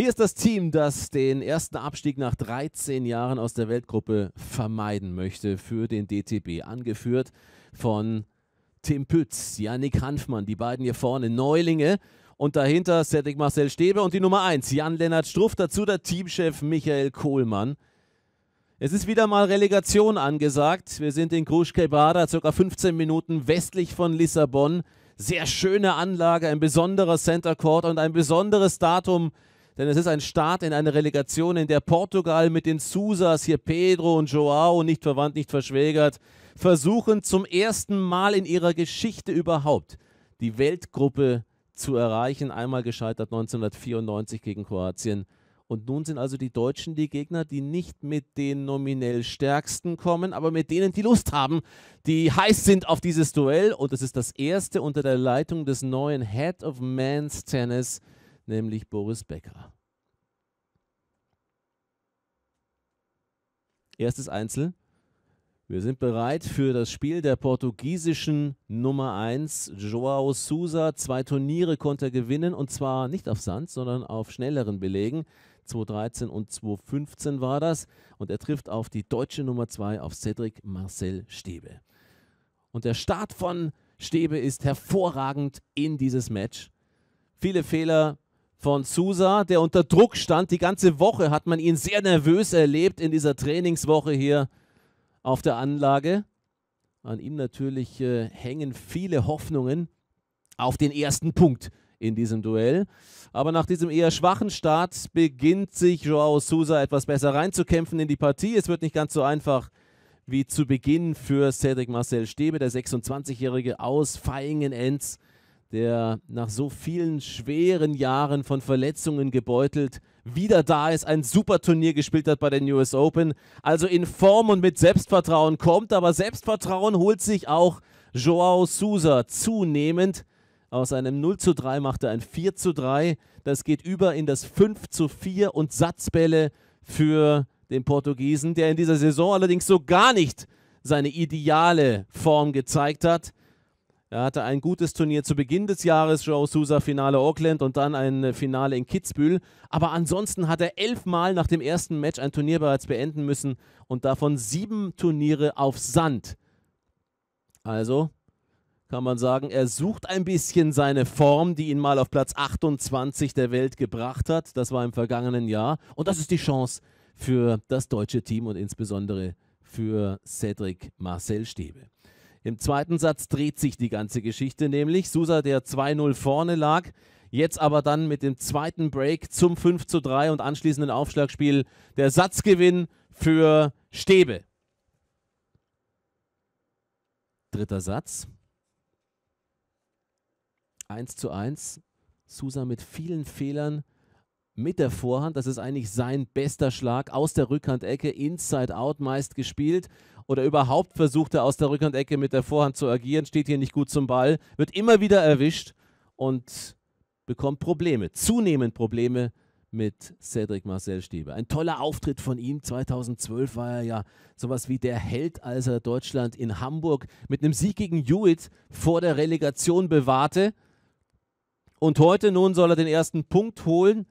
Hier ist das Team, das den ersten Abstieg nach 13 Jahren aus der Weltgruppe vermeiden möchte für den DTB, angeführt von Tim Pütz, Yannick Hanfmann, die beiden hier vorne, Neulinge. Und dahinter Cedric Marcel Stäbe und die Nummer 1, Jan-Lennart Struff, dazu der Teamchef Michael Kohlmann. Es ist wieder mal Relegation angesagt. Wir sind in Kruschke Bada, circa 15 Minuten westlich von Lissabon. Sehr schöne Anlage, ein besonderer Center Court und ein besonderes Datum denn es ist ein Start in eine Relegation, in der Portugal mit den Susas, hier Pedro und Joao, nicht verwandt, nicht verschwägert, versuchen zum ersten Mal in ihrer Geschichte überhaupt die Weltgruppe zu erreichen. Einmal gescheitert 1994 gegen Kroatien. Und nun sind also die Deutschen die Gegner, die nicht mit den nominell stärksten kommen, aber mit denen, die Lust haben, die heiß sind auf dieses Duell. Und es ist das erste unter der Leitung des neuen Head of Men's Tennis, nämlich Boris Becker. Erstes Einzel. Wir sind bereit für das Spiel der portugiesischen Nummer 1, Joao Souza. Zwei Turniere konnte er gewinnen und zwar nicht auf Sand, sondern auf schnelleren Belegen. 2013 und 2015 war das und er trifft auf die deutsche Nummer 2, auf Cedric Marcel Stäbe. Und der Start von Stäbe ist hervorragend in dieses Match. Viele Fehler, von Sousa, der unter Druck stand. Die ganze Woche hat man ihn sehr nervös erlebt in dieser Trainingswoche hier auf der Anlage. An ihm natürlich äh, hängen viele Hoffnungen auf den ersten Punkt in diesem Duell. Aber nach diesem eher schwachen Start beginnt sich Joao Sousa etwas besser reinzukämpfen in die Partie. Es wird nicht ganz so einfach wie zu Beginn für Cedric Marcel Stebe, der 26-Jährige aus Feingen-Enz der nach so vielen schweren Jahren von Verletzungen gebeutelt wieder da ist, ein super Turnier gespielt hat bei den US Open. Also in Form und mit Selbstvertrauen kommt, aber Selbstvertrauen holt sich auch Joao Souza zunehmend. Aus einem 0 zu 3 macht er ein 4 zu 3. Das geht über in das 5 zu 4 und Satzbälle für den Portugiesen, der in dieser Saison allerdings so gar nicht seine ideale Form gezeigt hat. Er hatte ein gutes Turnier zu Beginn des Jahres, Joe Sousa Finale Auckland und dann ein äh, Finale in Kitzbühel. Aber ansonsten hat er elfmal nach dem ersten Match ein Turnier bereits beenden müssen und davon sieben Turniere auf Sand. Also kann man sagen, er sucht ein bisschen seine Form, die ihn mal auf Platz 28 der Welt gebracht hat. Das war im vergangenen Jahr. Und das ist die Chance für das deutsche Team und insbesondere für Cedric Marcel Stäbe. Im zweiten Satz dreht sich die ganze Geschichte nämlich. Susa, der 2-0 vorne lag, jetzt aber dann mit dem zweiten Break zum 5-3 und anschließenden Aufschlagspiel der Satzgewinn für Stäbe. Dritter Satz. 1 zu 1. Susa mit vielen Fehlern mit der Vorhand. Das ist eigentlich sein bester Schlag aus der Rückhandecke, inside out meist gespielt. Oder überhaupt versucht er aus der Rückhandecke mit der Vorhand zu agieren, steht hier nicht gut zum Ball, wird immer wieder erwischt und bekommt Probleme, zunehmend Probleme mit Cedric Marcel Stiebe. Ein toller Auftritt von ihm. 2012 war er ja sowas wie der Held, als er Deutschland in Hamburg mit einem Sieg gegen Hewitt vor der Relegation bewahrte. Und heute nun soll er den ersten Punkt holen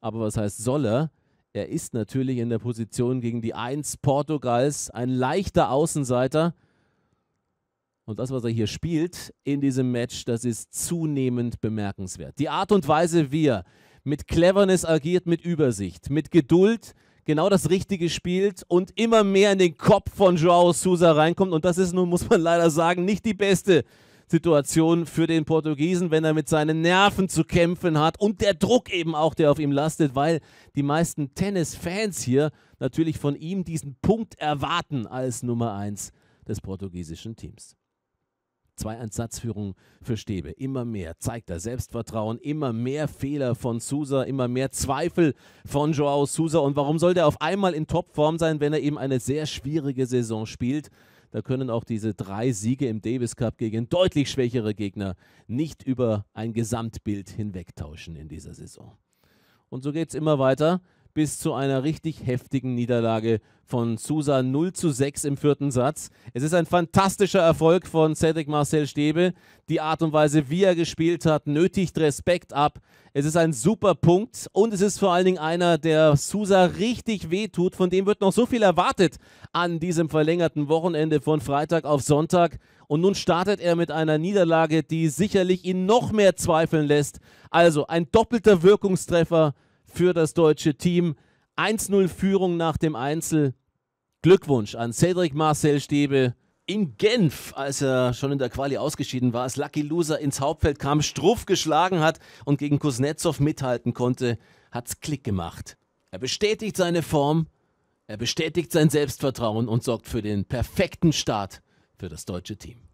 aber was heißt soll er? Er ist natürlich in der Position gegen die 1 Portugals ein leichter Außenseiter. Und das, was er hier spielt in diesem Match, das ist zunehmend bemerkenswert. Die Art und Weise, wie er mit Cleverness agiert, mit Übersicht, mit Geduld, genau das Richtige spielt und immer mehr in den Kopf von Joao Sousa reinkommt. Und das ist nun, muss man leider sagen, nicht die beste Situation für den Portugiesen, wenn er mit seinen Nerven zu kämpfen hat und der Druck eben auch, der auf ihm lastet, weil die meisten Tennis-Fans hier natürlich von ihm diesen Punkt erwarten als Nummer 1 des portugiesischen Teams. 2-1 Satzführung für Stäbe. Immer mehr zeigt er Selbstvertrauen, immer mehr Fehler von Sousa, immer mehr Zweifel von Joao Sousa. Und warum soll der auf einmal in Topform sein, wenn er eben eine sehr schwierige Saison spielt? Da können auch diese drei Siege im Davis Cup gegen deutlich schwächere Gegner nicht über ein Gesamtbild hinwegtauschen in dieser Saison. Und so geht es immer weiter bis zu einer richtig heftigen Niederlage von Susa 0 zu 6 im vierten Satz. Es ist ein fantastischer Erfolg von Cedric Marcel Stäbe. Die Art und Weise, wie er gespielt hat, nötigt Respekt ab. Es ist ein super Punkt und es ist vor allen Dingen einer, der Susa richtig wehtut. Von dem wird noch so viel erwartet an diesem verlängerten Wochenende von Freitag auf Sonntag. Und nun startet er mit einer Niederlage, die sicherlich ihn noch mehr zweifeln lässt. Also ein doppelter Wirkungstreffer für das deutsche Team. 1-0 Führung nach dem Einzel. Glückwunsch an Cedric Marcel Stäbe in Genf, als er schon in der Quali ausgeschieden war, als Lucky Loser ins Hauptfeld kam, Struff geschlagen hat und gegen Kuznetsov mithalten konnte, hat es Klick gemacht. Er bestätigt seine Form, er bestätigt sein Selbstvertrauen und sorgt für den perfekten Start für das deutsche Team.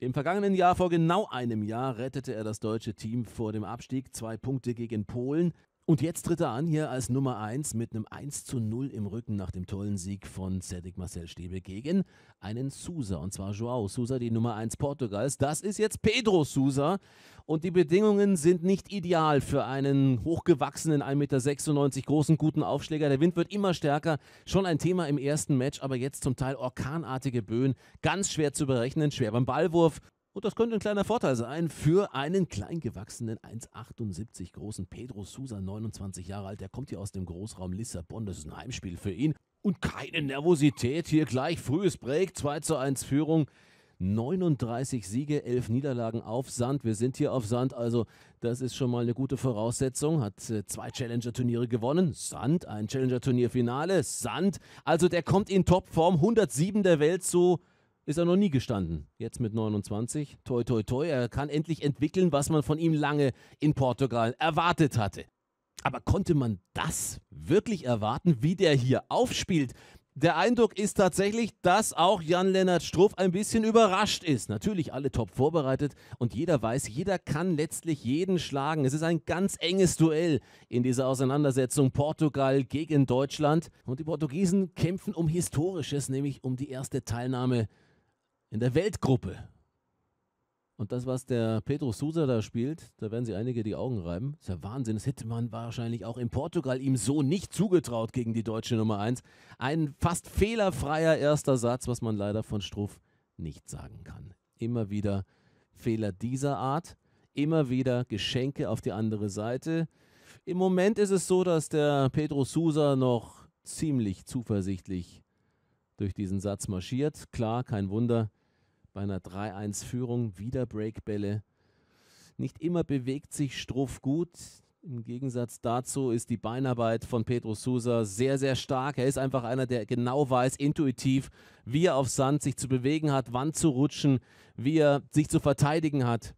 Im vergangenen Jahr, vor genau einem Jahr, rettete er das deutsche Team vor dem Abstieg. Zwei Punkte gegen Polen. Und jetzt tritt er an hier als Nummer 1 mit einem 1 zu 0 im Rücken nach dem tollen Sieg von Cedric Marcel Stäbe gegen einen Sousa, und zwar Joao Sousa, die Nummer 1 Portugals. Das ist jetzt Pedro Sousa und die Bedingungen sind nicht ideal für einen hochgewachsenen 1,96 Meter großen, guten Aufschläger. Der Wind wird immer stärker, schon ein Thema im ersten Match, aber jetzt zum Teil orkanartige Böen, ganz schwer zu berechnen, schwer beim Ballwurf und das könnte ein kleiner Vorteil sein für einen kleingewachsenen 1,78 großen Pedro Sousa, 29 Jahre alt. Der kommt hier aus dem Großraum Lissabon. Das ist ein Heimspiel für ihn. Und keine Nervosität hier gleich. Frühes Break, 2 zu 1 Führung. 39 Siege, 11 Niederlagen auf Sand. Wir sind hier auf Sand, also das ist schon mal eine gute Voraussetzung. Hat äh, zwei Challenger-Turniere gewonnen. Sand, ein Challenger-Turnier-Finale. Sand, also der kommt in Topform. 107 der Welt zu. So ist er noch nie gestanden. Jetzt mit 29. Toi, toi, toi. Er kann endlich entwickeln, was man von ihm lange in Portugal erwartet hatte. Aber konnte man das wirklich erwarten, wie der hier aufspielt? Der Eindruck ist tatsächlich, dass auch Jan-Lennart Struff ein bisschen überrascht ist. Natürlich alle top vorbereitet und jeder weiß, jeder kann letztlich jeden schlagen. Es ist ein ganz enges Duell in dieser Auseinandersetzung Portugal gegen Deutschland. Und die Portugiesen kämpfen um Historisches, nämlich um die erste Teilnahme in der Weltgruppe. Und das, was der Pedro Sousa da spielt, da werden sich einige die Augen reiben. Das ist ja Wahnsinn. Das hätte man wahrscheinlich auch in Portugal ihm so nicht zugetraut gegen die deutsche Nummer 1. Ein fast fehlerfreier erster Satz, was man leider von Struff nicht sagen kann. Immer wieder Fehler dieser Art, immer wieder Geschenke auf die andere Seite. Im Moment ist es so, dass der Pedro Sousa noch ziemlich zuversichtlich durch diesen Satz marschiert. Klar, kein Wunder, bei einer 3-1-Führung wieder Breakbälle. Nicht immer bewegt sich Struff gut. Im Gegensatz dazu ist die Beinarbeit von Pedro Sousa sehr, sehr stark. Er ist einfach einer, der genau weiß, intuitiv, wie er auf Sand sich zu bewegen hat, wann zu rutschen, wie er sich zu verteidigen hat.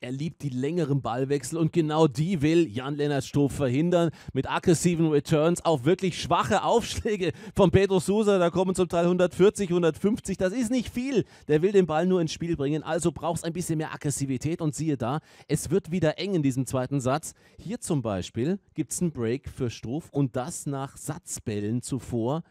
Er liebt die längeren Ballwechsel und genau die will Jan-Lennart Struff verhindern mit aggressiven Returns auf wirklich schwache Aufschläge von Pedro Sousa. Da kommen zum Teil 140, 150. Das ist nicht viel. Der will den Ball nur ins Spiel bringen. Also braucht es ein bisschen mehr Aggressivität und siehe da, es wird wieder eng in diesem zweiten Satz. Hier zum Beispiel gibt es einen Break für Struff und das nach Satzbällen zuvor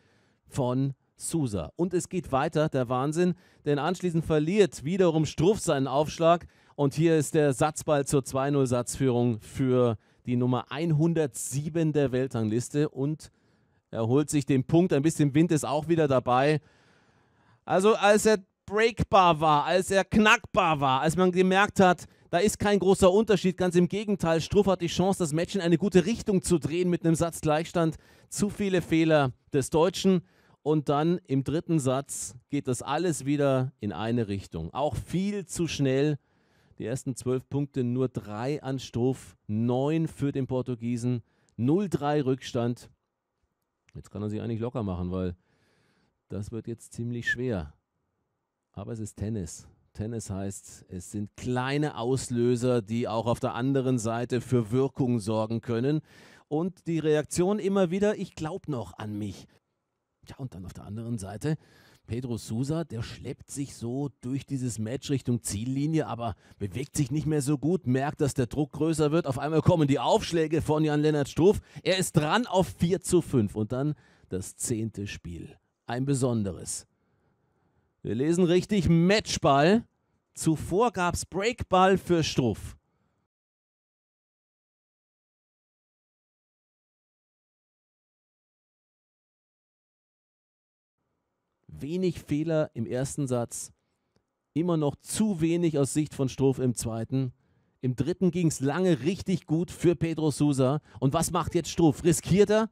von Sousa. Und es geht weiter, der Wahnsinn, denn anschließend verliert wiederum Struff seinen Aufschlag. Und hier ist der Satzball zur 2-0-Satzführung für die Nummer 107 der Weltrangliste und er holt sich den Punkt. Ein bisschen Wind ist auch wieder dabei. Also als er breakbar war, als er knackbar war, als man gemerkt hat, da ist kein großer Unterschied. Ganz im Gegenteil, Struff hat die Chance, das Match in eine gute Richtung zu drehen mit einem Satz Gleichstand. Zu viele Fehler des Deutschen. Und dann im dritten Satz geht das alles wieder in eine Richtung. Auch viel zu schnell die ersten zwölf Punkte, nur drei an Struff, neun für den Portugiesen, 0-3 Rückstand. Jetzt kann er sich eigentlich locker machen, weil das wird jetzt ziemlich schwer. Aber es ist Tennis. Tennis heißt, es sind kleine Auslöser, die auch auf der anderen Seite für Wirkung sorgen können. Und die Reaktion immer wieder, ich glaube noch an mich. Ja, und dann auf der anderen Seite Pedro Sousa, der schleppt sich so durch dieses Match Richtung Ziellinie, aber bewegt sich nicht mehr so gut, merkt, dass der Druck größer wird. Auf einmal kommen die Aufschläge von Jan-Lennart Struff. Er ist dran auf 4 zu 5 und dann das zehnte Spiel. Ein besonderes. Wir lesen richtig Matchball. Zuvor gab es Breakball für Struff. wenig Fehler im ersten Satz, immer noch zu wenig aus Sicht von Struff im zweiten. Im dritten ging es lange richtig gut für Pedro Sousa. Und was macht jetzt Struff? Riskiert er?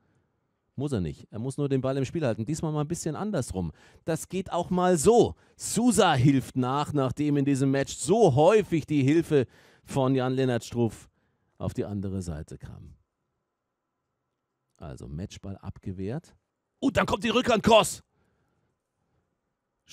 Muss er nicht. Er muss nur den Ball im Spiel halten. Diesmal mal ein bisschen andersrum. Das geht auch mal so. Sousa hilft nach, nachdem in diesem Match so häufig die Hilfe von Jan-Lennart Struff auf die andere Seite kam. Also Matchball abgewehrt. Und oh, dann kommt die Rückhand Cross.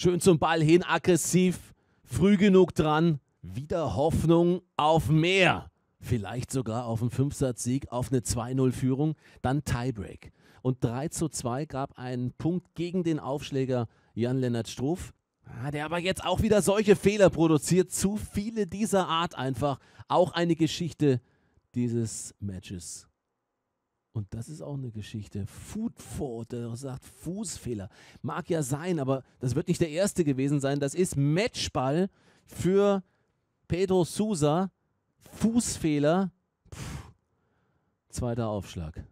Schön zum Ball hin, aggressiv, früh genug dran. Wieder Hoffnung auf mehr. Vielleicht sogar auf einen Fünfsatzsieg, auf eine 2-0-Führung, dann Tiebreak. Und 3 zu 2 gab einen Punkt gegen den Aufschläger Jan-Lennart Struff. Ah, der aber jetzt auch wieder solche Fehler produziert. Zu viele dieser Art einfach. Auch eine Geschichte dieses Matches und das ist auch eine Geschichte. Food Ford, der sagt Fußfehler. Mag ja sein, aber das wird nicht der erste gewesen sein. Das ist Matchball für Pedro Sousa. Fußfehler. Puh. Zweiter Aufschlag.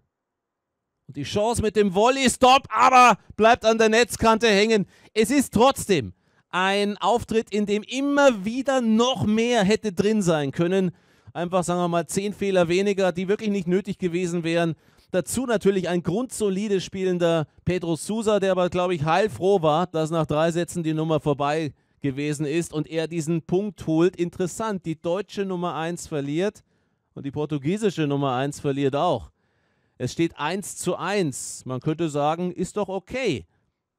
Und die Chance mit dem Volley, Stop, aber bleibt an der Netzkante hängen. Es ist trotzdem ein Auftritt, in dem immer wieder noch mehr hätte drin sein können einfach, sagen wir mal, zehn Fehler weniger, die wirklich nicht nötig gewesen wären. Dazu natürlich ein grundsolide spielender Pedro Sousa, der aber, glaube ich, heilfroh war, dass nach drei Sätzen die Nummer vorbei gewesen ist und er diesen Punkt holt. Interessant, die deutsche Nummer 1 verliert und die portugiesische Nummer 1 verliert auch. Es steht 1 zu 1. Man könnte sagen, ist doch okay.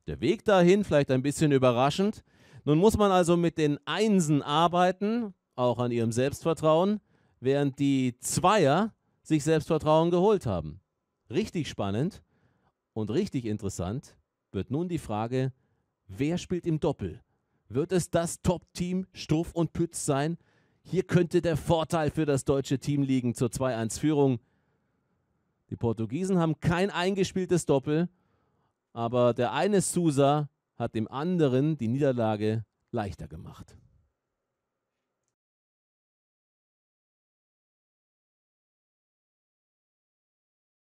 Der Weg dahin vielleicht ein bisschen überraschend. Nun muss man also mit den Einsen arbeiten, auch an ihrem Selbstvertrauen während die Zweier sich Selbstvertrauen geholt haben. Richtig spannend und richtig interessant wird nun die Frage, wer spielt im Doppel? Wird es das Top-Team Struff und Pütz sein? Hier könnte der Vorteil für das deutsche Team liegen zur 2-1-Führung. Die Portugiesen haben kein eingespieltes Doppel, aber der eine Sousa hat dem anderen die Niederlage leichter gemacht.